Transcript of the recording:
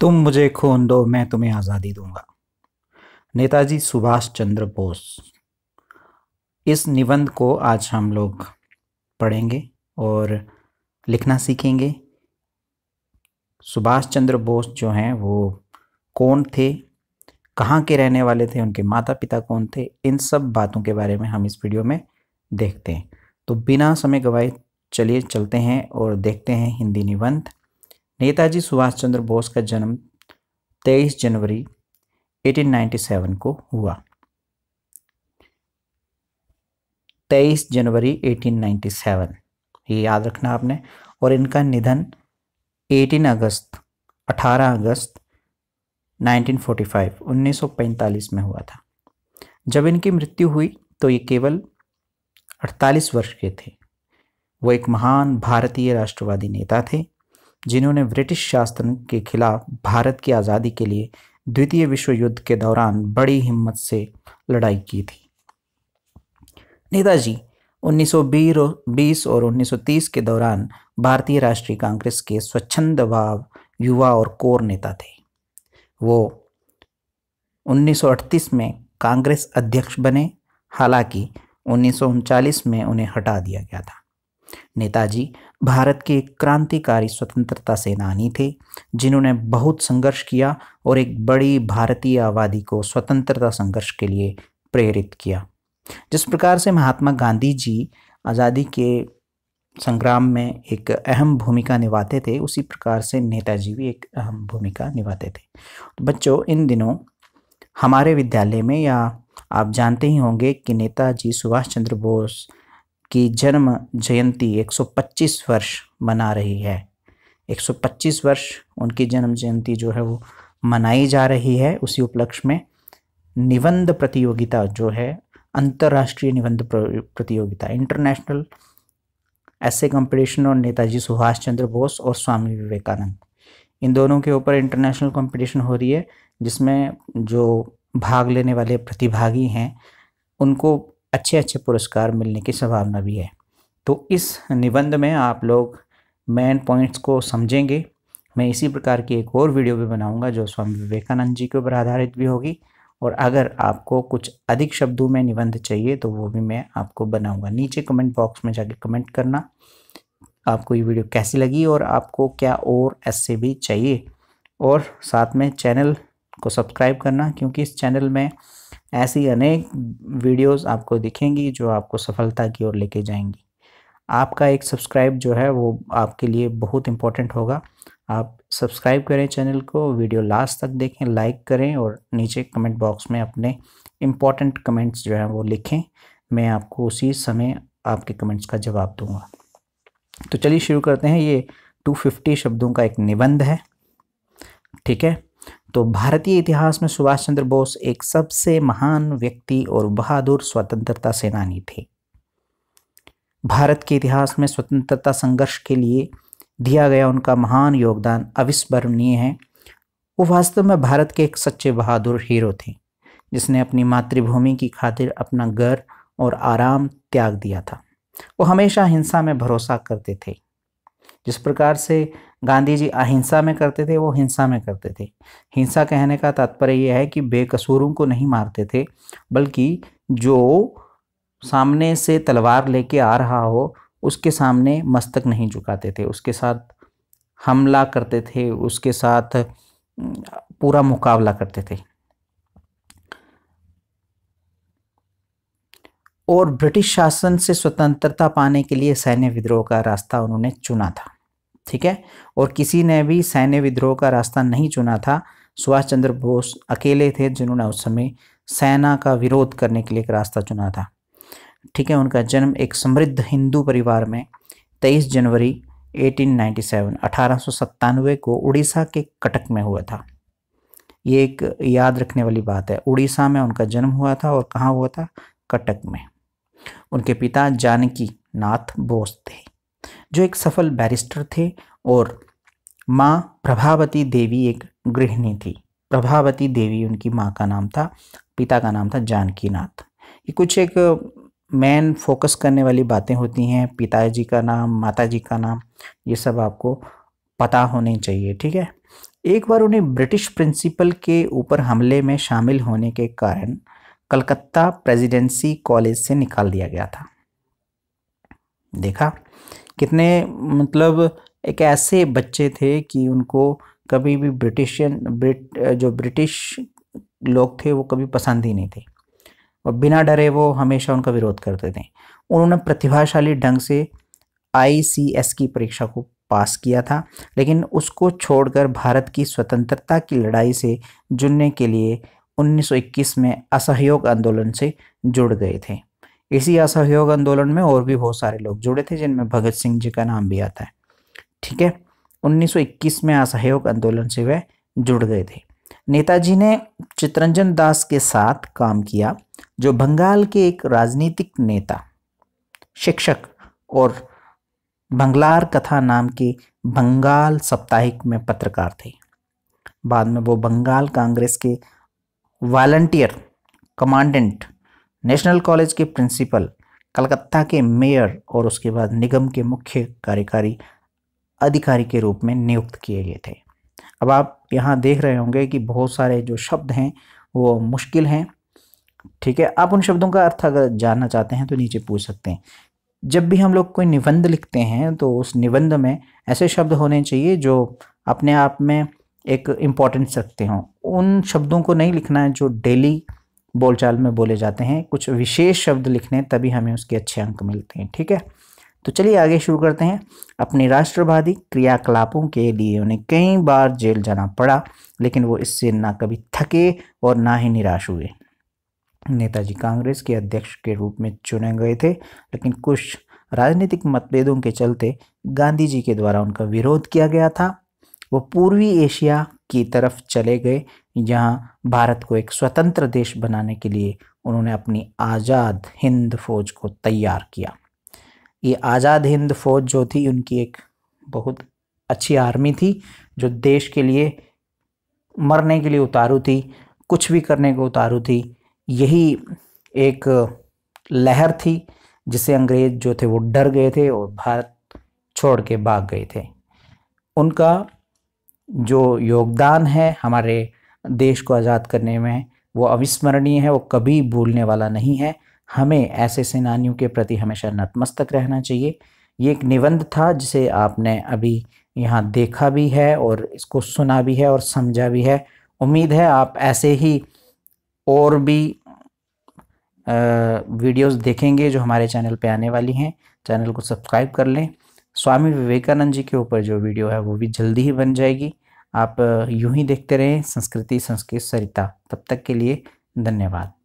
तुम मुझे खून दो मैं तुम्हें आज़ादी दूंगा नेताजी सुभाष चंद्र बोस इस निबंध को आज हम लोग पढ़ेंगे और लिखना सीखेंगे सुभाष चंद्र बोस जो हैं वो कौन थे कहाँ के रहने वाले थे उनके माता पिता कौन थे इन सब बातों के बारे में हम इस वीडियो में देखते हैं तो बिना समय गवाए चलिए चलते हैं और देखते हैं हिंदी निबंध नेताजी सुभाष चंद्र बोस का जन्म 23 जनवरी 1897 को हुआ 23 जनवरी 1897 ये याद रखना आपने और इनका निधन 18 अगस्त 18 अगस्त 1945 1945 में हुआ था जब इनकी मृत्यु हुई तो ये केवल 48 वर्ष के थे वो एक महान भारतीय राष्ट्रवादी नेता थे जिन्होंने ब्रिटिश शासन के खिलाफ भारत की आज़ादी के लिए द्वितीय विश्व युद्ध के दौरान बड़ी हिम्मत से लड़ाई की थी नेताजी 1920 और 1930 के दौरान भारतीय राष्ट्रीय कांग्रेस के स्वच्छंद भाव युवा और कोर नेता थे वो 1938 में कांग्रेस अध्यक्ष बने हालांकि उन्नीस में उन्हें हटा दिया गया था नेताजी भारत के एक क्रांतिकारी स्वतंत्रता सेनानी थे जिन्होंने बहुत संघर्ष किया और एक बड़ी भारतीय आबादी को स्वतंत्रता संघर्ष के लिए प्रेरित किया जिस प्रकार से महात्मा गांधी जी आज़ादी के संग्राम में एक अहम भूमिका निभाते थे उसी प्रकार से नेताजी भी एक अहम भूमिका निभाते थे तो बच्चों इन दिनों हमारे विद्यालय में या आप जानते ही होंगे कि नेताजी सुभाष चंद्र बोस की जन्म जयंती 125 वर्ष मना रही है 125 वर्ष उनकी जन्म जयंती जो है वो मनाई जा रही है उसी उपलक्ष्य में निबंध प्रतियोगिता जो है अंतर्राष्ट्रीय निबंध प्रतियोगिता इंटरनेशनल ऐसे कंपटीशन और नेताजी सुभाष चंद्र बोस और स्वामी विवेकानंद इन दोनों के ऊपर इंटरनेशनल कंपटीशन हो रही है जिसमें जो भाग लेने वाले प्रतिभागी हैं उनको अच्छे अच्छे पुरस्कार मिलने की संभावना भी है तो इस निबंध में आप लोग मेन पॉइंट्स को समझेंगे मैं इसी प्रकार की एक और वीडियो भी बनाऊंगा जो स्वामी विवेकानंद जी के ऊपर आधारित भी होगी और अगर आपको कुछ अधिक शब्दों में निबंध चाहिए तो वो भी मैं आपको बनाऊंगा नीचे कमेंट बॉक्स में जाके कमेंट करना आपको ये वीडियो कैसी लगी और आपको क्या और ऐसे भी चाहिए और साथ में चैनल को सब्सक्राइब करना क्योंकि इस चैनल में ऐसी अनेक वीडियोस आपको दिखेंगी जो आपको सफलता की ओर लेके जाएंगी आपका एक सब्सक्राइब जो है वो आपके लिए बहुत इम्पोर्टेंट होगा आप सब्सक्राइब करें चैनल को वीडियो लास्ट तक देखें लाइक करें और नीचे कमेंट बॉक्स में अपने इम्पॉर्टेंट कमेंट्स जो हैं वो लिखें मैं आपको उसी समय आपके कमेंट्स का जवाब दूंगा तो चलिए शुरू करते हैं ये 250 शब्दों का एक निबंध है ठीक है तो भारतीय इतिहास में सुभाष चंद्र बोस एक सबसे महान व्यक्ति और बहादुर स्वतंत्रता सेनानी थे भारत के इतिहास में स्वतंत्रता संघर्ष के लिए दिया गया उनका महान योगदान अविस्मरणीय है वो वास्तव में भारत के एक सच्चे बहादुर हीरो थे जिसने अपनी मातृभूमि की खातिर अपना घर और आराम त्याग दिया था वो हमेशा हिंसा में भरोसा करते थे जिस प्रकार से गांधी जी अहिंसा में करते थे वो हिंसा में करते थे हिंसा कहने का तात्पर्य यह है कि बेकसूरों को नहीं मारते थे बल्कि जो सामने से तलवार लेके आ रहा हो उसके सामने मस्तक नहीं झुकाते थे उसके साथ हमला करते थे उसके साथ पूरा मुकाबला करते थे और ब्रिटिश शासन से स्वतंत्रता पाने के लिए सैन्य विद्रोह का रास्ता उन्होंने चुना था ठीक है और किसी ने भी सैन्य विद्रोह का रास्ता नहीं चुना था सुभाष चंद्र बोस अकेले थे जिन्होंने उस समय सेना का विरोध करने के लिए एक रास्ता चुना था ठीक है उनका जन्म एक समृद्ध हिंदू परिवार में 23 जनवरी 1897 अठारह को उड़ीसा के कटक में हुआ था ये एक याद रखने वाली बात है उड़ीसा में उनका जन्म हुआ था और कहाँ हुआ था कटक में उनके पिता जानकी नाथ बोस थे जो एक सफल बैरिस्टर थे और माँ प्रभावती देवी एक गृहिणी थी प्रभावती देवी उनकी माँ का नाम था पिता का नाम था जानकी नाथ ये कुछ एक मेन फोकस करने वाली बातें होती हैं पिताजी का नाम माताजी का नाम ये सब आपको पता होने चाहिए ठीक है एक बार उन्हें ब्रिटिश प्रिंसिपल के ऊपर हमले में शामिल होने के कारण कलकत्ता प्रेसिडेंसी कॉलेज से निकाल दिया गया था देखा कितने मतलब एक ऐसे बच्चे थे कि उनको कभी भी ब्रिटिशियन ब्रिट जो ब्रिटिश लोग थे वो कभी पसंद ही नहीं थे और बिना डरे वो हमेशा उनका विरोध करते थे उन्होंने प्रतिभाशाली ढंग से आई की परीक्षा को पास किया था लेकिन उसको छोड़कर भारत की स्वतंत्रता की लड़ाई से जुड़ने के लिए 1921 में असहयोग आंदोलन से जुड़ गए थे इसी असहयोग आंदोलन में और भी बहुत सारे लोग जुड़े थे जिनमें भगत सिंह जी का नाम भी आता है ठीक है 1921 में असहयोग आंदोलन से वे जुड़ गए थे नेताजी ने चित्रंजन दास के साथ काम किया जो बंगाल के एक राजनीतिक नेता शिक्षक और बंगलार कथा नाम के बंगाल साप्ताहिक में पत्रकार थे बाद में वो बंगाल कांग्रेस के वॉल्टियर कमांडेंट नेशनल कॉलेज के प्रिंसिपल कलकत्ता के मेयर और उसके बाद निगम के मुख्य कार्यकारी अधिकारी के रूप में नियुक्त किए गए थे अब आप यहाँ देख रहे होंगे कि बहुत सारे जो शब्द हैं वो मुश्किल हैं ठीक है आप उन शब्दों का अर्थ अगर जानना चाहते हैं तो नीचे पूछ सकते हैं जब भी हम लोग कोई निबंध लिखते हैं तो उस निबंध में ऐसे शब्द होने चाहिए जो अपने आप में एक इम्पॉर्टेंस रखते हों उन शब्दों को नहीं लिखना है जो डेली बोलचाल में बोले जाते हैं कुछ विशेष शब्द लिखने तभी हमें उसके अच्छे अंक मिलते हैं ठीक है तो चलिए आगे शुरू करते हैं अपने राष्ट्रवादी क्रियाकलापों के लिए उन्हें कई बार जेल जाना पड़ा लेकिन वो इससे ना कभी थके और ना ही निराश हुए नेताजी कांग्रेस के अध्यक्ष के रूप में चुने गए थे लेकिन कुछ राजनीतिक मतभेदों के चलते गांधी जी के द्वारा उनका विरोध किया गया था वो पूर्वी एशिया की तरफ चले गए जहाँ भारत को एक स्वतंत्र देश बनाने के लिए उन्होंने अपनी आज़ाद हिंद फौज को तैयार किया ये आज़ाद हिंद फौज जो थी उनकी एक बहुत अच्छी आर्मी थी जो देश के लिए मरने के लिए उतारू थी कुछ भी करने को उतारू थी यही एक लहर थी जिसे अंग्रेज़ जो थे वो डर गए थे और भारत छोड़ के भाग गए थे उनका जो योगदान है हमारे देश को आज़ाद करने में वो अविस्मरणीय है वो कभी भूलने वाला नहीं है हमें ऐसे सेनानियों के प्रति हमेशा नतमस्तक रहना चाहिए ये एक निबंध था जिसे आपने अभी यहाँ देखा भी है और इसको सुना भी है और समझा भी है उम्मीद है आप ऐसे ही और भी वीडियोस देखेंगे जो हमारे चैनल पे आने वाली हैं चैनल को सब्सक्राइब कर लें स्वामी विवेकानंद जी के ऊपर जो वीडियो है वो भी जल्दी ही बन जाएगी आप यूं ही देखते रहें संस्कृति संस्कृत सरिता तब तक के लिए धन्यवाद